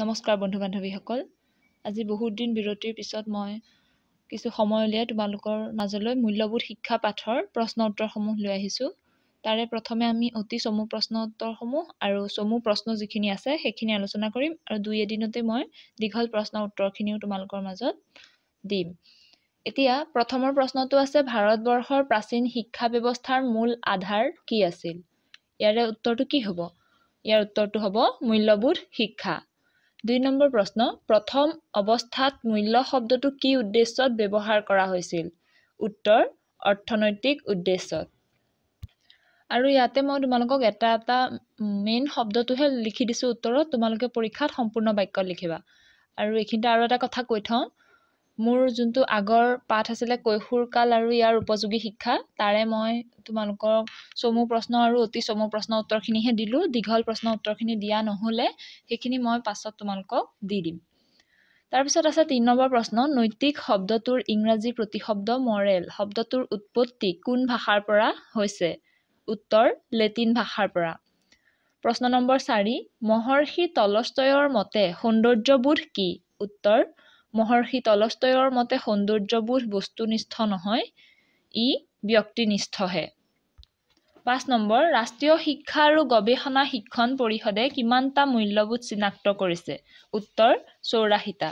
নমস্কাৰ বন্ধু বান্ধৱীসকল আজি বহুত দিন বিৰতিৰ পিছত মই কিছু সময় উলিয়াই তোমালোকৰ মাজলৈ মূল্যবোধ শিক্ষা পাঠৰ প্ৰশ্ন উত্তৰসমূহ লৈ আহিছোঁ তাৰে প্ৰথমে আমি অতি চমু প্ৰশ্ন উত্তৰসমূহ আৰু চমু প্ৰশ্ন যিখিনি আছে সেইখিনি আলোচনা কৰিম আৰু দুই এদিনতে মই দীঘল প্ৰশ্ন উত্তৰখিনিও তোমালোকৰ মাজত দিম এতিয়া প্ৰথমৰ প্ৰশ্নটো আছে ভাৰতবৰ্ষৰ প্ৰাচীন শিক্ষা ব্যৱস্থাৰ মূল আধাৰ কি আছিল ইয়াৰে উত্তৰটো কি হ'ব ইয়াৰ উত্তৰটো হ'ব মূল্যবোধ শিক্ষা দুই নম্বৰ প্ৰশ্ন প্ৰথম অৱস্থাত মূল্য শব্দটো কি উদ্দেশ্যত ব্যৱহাৰ কৰা হৈছিল উত্তৰ অৰ্থনৈতিক উদ্দেশ্যত আৰু ইয়াতে মই তোমালোকক এটা এটা মেইন শব্দটোহে লিখি দিছোঁ উত্তৰত তোমালোকে পৰীক্ষাত সম্পূৰ্ণ বাক্য লিখিবা আৰু এইখিনিতে আৰু এটা কথা কৈ থওঁ মোৰ যোনটো আগৰ পাঠ আছিলে কৈশোৰকাল আৰু ইয়াৰ উপযোগী শিক্ষা তাৰে মই তোমালোকক চমু প্ৰশ্ন আৰু অতি চমু প্ৰশ্ন উত্তৰখিনিহে দিলোঁ দীঘল প্ৰশ্ন উত্তৰখিনি দিয়া নহ'লে সেইখিনি মই পাছত তোমালোকক দি দিম তাৰপিছত আছে তিনি নম্বৰ প্ৰশ্ন নৈতিক শব্দটোৰ ইংৰাজী প্ৰতিশব্দ মৰেল শব্দটোৰ উৎপত্তি কোন ভাষাৰ পৰা হৈছে উত্তৰ লেটিন ভাষাৰ পৰা প্ৰশ্ন নম্বৰ চাৰি মহৰ্ষি তলস্তয়ৰ মতে সৌন্দৰ্যবোধ কি উত্তৰ মহৰ্ষি তলস্তয়ৰ মতে সৌন্দৰ্যবোধ বস্তুনিষ্ঠ নহয় ই ব্যক্তিনিষ্ঠহে পাঁচ নম্বৰ ৰাষ্ট্ৰীয় শিক্ষা আৰু গৱেষণা শিক্ষণ পৰিষদে কিমানটা মূল্যবোধ চিনাক্ত কৰিছে উত্তৰ চৌৰাশীটা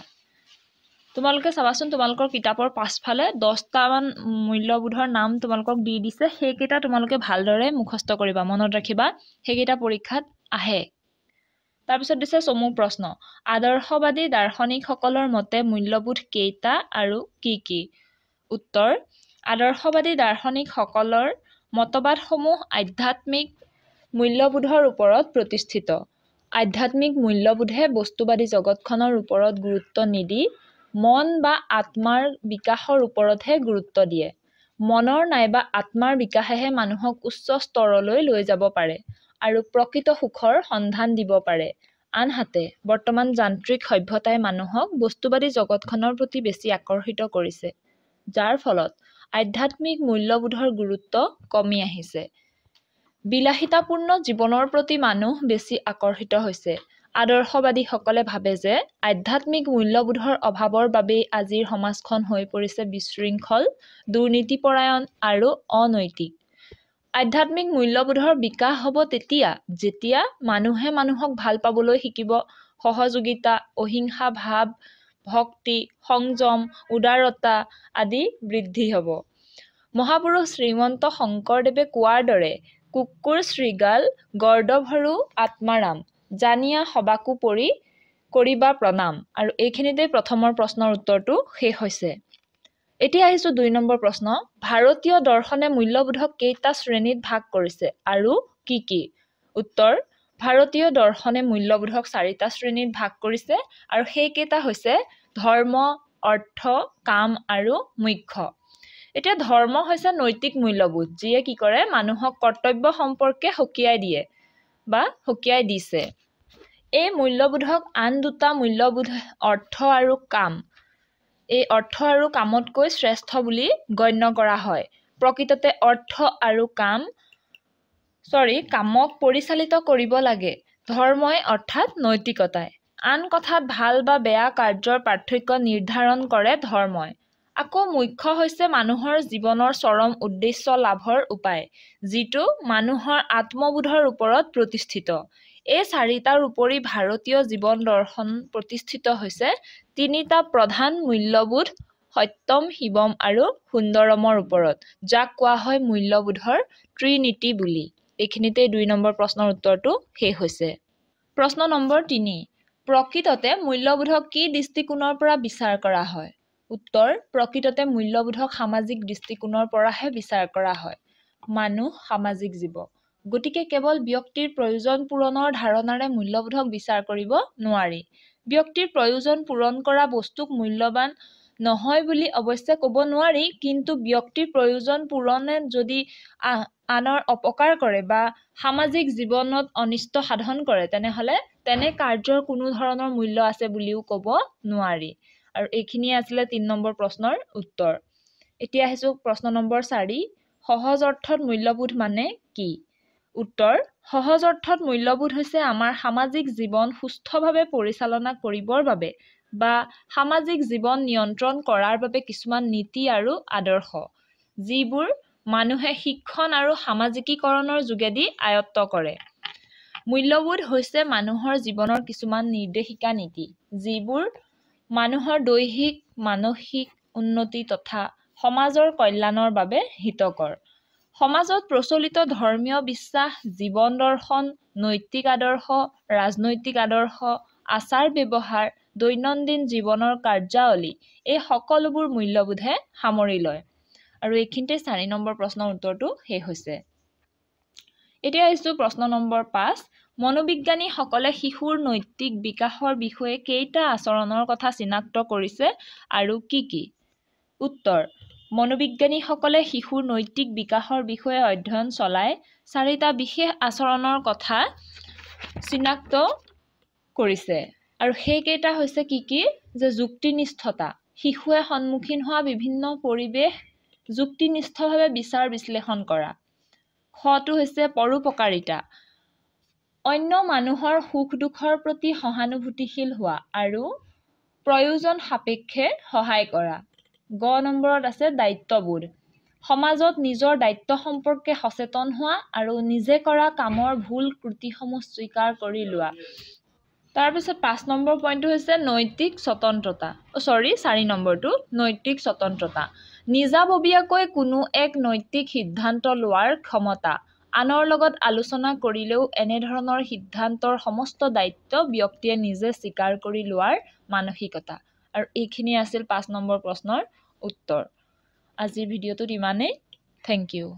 তোমালোকে চাবাচোন তোমালোকৰ কিতাপৰ পাছফালে দহটামান মূল্যবোধৰ নাম তোমালোকক দি দিছে সেইকেইটা তোমালোকে ভালদৰে মুখস্থ কৰিবা মনত ৰাখিবা সেইকেইটা পৰীক্ষাত আহে তাৰপিছত দিছে চমু প্ৰশ্ন আদৰ্শবাদী দাৰ্শনিকসকলৰ মতে মূল্যবোধ কেইটা আৰু কি কি উত্তৰ আদৰ্শবাদী দাৰ্শনিকসকলৰ মতবাদসমূহ আধ্যাত্মিক মূল্যবোধৰ ওপৰত প্ৰতিষ্ঠিত আধ্যাত্মিক মূল্যবোধে বস্তুবাদী জগতখনৰ ওপৰত গুৰুত্ব নিদি মন বা আত্মাৰ বিকাশৰ ওপৰতহে গুৰুত্ব দিয়ে মনৰ নাইবা আত্মাৰ বিকাশেহে মানুহক উচ্চ স্তৰলৈ লৈ যাব পাৰে আৰু প্ৰকৃত সুখৰ সন্ধান দিব পাৰে আনহাতে বৰ্তমান যান্ত্ৰিক সভ্যতাই মানুহক বস্তুবাদী জগতখনৰ প্ৰতি বেছি আকৰ্ষিত কৰিছে যাৰ ফলত আধ্যাত্মিক মূল্যবোধৰ গুৰুত্ব কমি আহিছে বিলাসিতাপূৰ্ণ জীৱনৰ প্ৰতি মানুহ বেছি আকৰ্ষিত হৈছে আদৰ্শবাদীসকলে ভাবে যে আধ্যাত্মিক মূল্যবোধৰ অভাৱৰ বাবেই আজিৰ সমাজখন হৈ পৰিছে বিশৃংখল দুৰ্নীতিপৰায়ণ আৰু অনৈতিক আধ্যাত্মিক মূল্যবোধৰ বিকাশ হ'ব তেতিয়া যেতিয়া মানুহে মানুহক ভাল পাবলৈ শিকিব সহযোগিতা অহিংসা ভাৱ ভক্তি সংযম উদাৰতা আদি বৃদ্ধি হ'ব মহাপুৰুষ শ্ৰীমন্ত শংকৰদেৱে কোৱাৰ দৰে কুকুৰ শ্ৰীগাল গৰ্দভৰু আত্মাৰাম জানিয়া সবাকো পৰি কৰিবা প্ৰণাম আৰু এইখিনিতে প্ৰথমৰ প্ৰশ্নৰ উত্তৰটো শেষ হৈছে এতিয়া আহিছোঁ দুই নম্বৰ প্ৰশ্ন ভাৰতীয় দৰ্শনে মূল্যবোধক কেইটা শ্ৰেণীত ভাগ কৰিছে আৰু কি কি উত্তৰ ভাৰতীয় দৰ্শনে মূল্যবোধক চাৰিটা শ্ৰেণীত ভাগ কৰিছে আৰু সেইকেইটা হৈছে ধৰ্ম অৰ্থ কাম আৰু মুখ্য এতিয়া ধৰ্ম হৈছে নৈতিক মূল্যবোধ যিয়ে কি কৰে মানুহক কৰ্তব্য সম্পৰ্কে সকীয়াই দিয়ে বা সকীয়াই দিছে এই মূল্যবোধক আন দুটা মূল্যবোধ অৰ্থ আৰু কাম এই অৰ্থ আৰু কামতকৈ শ্ৰেষ্ঠ বুলি গণ্য কৰা হয় প্ৰকৃততে অৰ্থ আৰু কাম চৰি কামক পৰিচালিত কৰিব লাগে ধৰ্মই অৰ্থাৎ নৈতিকতাই আন কথাত ভাল বা বেয়া কাৰ্যৰ পাৰ্থক্য নিৰ্ধাৰণ কৰে ধৰ্মই আকৌ মুখ্য হৈছে মানুহৰ জীৱনৰ চৰম উদ্দেশ্য লাভৰ উপায় যিটো মানুহৰ আত্মবোধৰ ওপৰত প্ৰতিষ্ঠিত এই চাৰিটাৰ উপৰি ভাৰতীয় জীৱন দৰ্শন প্ৰতিষ্ঠিত হৈছে তিনিটা প্ৰধান মূল্যবোধ সত্যম শিৱম আৰু সুন্দৰমৰ ওপৰত যাক কোৱা হয় মূল্যবোধৰ ত্ৰিনীতি বুলি এইখিনিতে দুই নম্বৰ প্ৰশ্নৰ উত্তৰটো শেষ হৈছে প্ৰশ্ন নম্বৰ তিনি প্ৰকৃততে মূল্যবোধক কি দৃষ্টিকোণৰ পৰা বিচাৰ কৰা হয় উত্তৰ প্ৰকৃততে মূল্যবোধক সামাজিক দৃষ্টিকোণৰ পৰাহে বিচাৰ কৰা হয় মানুহ সামাজিক জীৱ গতিকে কেৱল ব্যক্তিৰ প্ৰয়োজন পূৰণৰ ধাৰণাৰে মূল্যবোধক বিচাৰ কৰিব নোৱাৰি ব্যক্তিৰ প্ৰয়োজন পূৰণ কৰা বস্তুক মূল্যৱান নহয় বুলি অৱশ্যে ক'ব নোৱাৰি কিন্তু ব্যক্তিৰ প্ৰয়োজন পূৰণে যদি আনৰ অপকাৰ কৰে বা সামাজিক জীৱনত অনিষ্ট সাধন কৰে তেনেহ'লে তেনে কাৰ্যৰ কোনো ধৰণৰ মূল্য আছে বুলিও ক'ব নোৱাৰি আৰু এইখিনিয়ে আছিলে তিনি নম্বৰ প্ৰশ্নৰ উত্তৰ এতিয়া আহিছোঁ প্ৰশ্ন নম্বৰ চাৰি সহজ অৰ্থত মূল্যবোধ মানে কি উত্তৰ সহজ অৰ্থত মূল্যবোধ হৈছে আমাৰ সামাজিক জীৱন সুস্থভাৱে পৰিচালনা কৰিবৰ বাবে বা সামাজিক জীৱন নিয়ন্ত্ৰণ কৰাৰ বাবে কিছুমান নীতি আৰু আদৰ্শ যিবোৰ মানুহে শিক্ষণ আৰু সামাজিকীকৰণৰ যোগেদি আয়ত্ব কৰে মূল্যবোধ হৈছে মানুহৰ জীৱনৰ কিছুমান নিৰ্দেশিকা নীতি যিবোৰ মানুহৰ দৈহিক মানসিক উন্নতি তথা সমাজৰ কল্যাণৰ বাবে হিতকৰ সমাজত প্ৰচলিত ধৰ্মীয় বিশ্বাস জীৱন দৰ্শন নৈতিক আদৰ্শ ৰাজনৈতিক আদৰ্শ আচাৰ ব্যৱহাৰ দৈনন্দিন জীৱনৰ কাৰ্যাৱলী এই সকলোবোৰ মূল্যবোধে সামৰি লয় আৰু এইখিনিতে চাৰি নম্বৰ প্ৰশ্নৰ উত্তৰটো শেষ হৈছে এতিয়া আহিছোঁ প্ৰশ্ন নম্বৰ পাঁচ মনোবিজ্ঞানীসকলে শিশুৰ নৈতিক বিকাশৰ বিষয়ে কেইটা আচৰণৰ কথা চিনাক্ত কৰিছে আৰু কি কি উত্তৰ মনোবিজ্ঞানীসকলে শিশুৰ নৈতিক বিকাশৰ বিষয়ে অধ্যয়ন চলাই চাৰিটা বিশেষ আচৰণৰ কথা চিনাক্ত কৰিছে আৰু সেইকেইটা হৈছে কি কি যে যুক্তিনিষ্ঠতা শিশুৱে সন্মুখীন হোৱা বিভিন্ন পৰিৱেশ যুক্তিনিষ্ঠভাৱে বিচাৰ বিশ্লেষণ কৰা সটো হৈছে পৰোপকাৰিতা অন্য মানুহৰ সুখ দুখৰ প্ৰতি সহানুভূতিশীল হোৱা আৰু প্ৰয়োজন সাপেক্ষে সহায় কৰা গ নম্বৰত আছে দায়িত্ববোধ সমাজত নিজৰ দায়িত্ব সম্পৰ্কে সচেতন হোৱা আৰু নিজে কৰা কামৰ ভুল ক্ৰুটিসমূহ স্বীকাৰ কৰি লোৱা তাৰপিছত পাঁচ নম্বৰ পইণ্টটো হৈছে নৈতিক স্বতন্ত্ৰতা চৰি চাৰি নম্বৰটো নৈতিক স্বতন্ত্ৰতা নিজাববীয়াকৈ কোনো এক নৈতিক সিদ্ধান্ত লোৱাৰ ক্ষমতা আনৰ লগত আলোচনা কৰিলেও এনেধৰণৰ সিদ্ধান্তৰ সমস্ত দায়িত্ব ব্যক্তিয়ে নিজে স্বীকাৰ কৰি লোৱাৰ মানসিকতা আৰু এইখিনিয়ে আছিল পাঁচ নম্বৰ প্ৰশ্নৰ উত্তৰ আজিৰ ভিডিঅ'টোত ইমানেই থেংক ইউ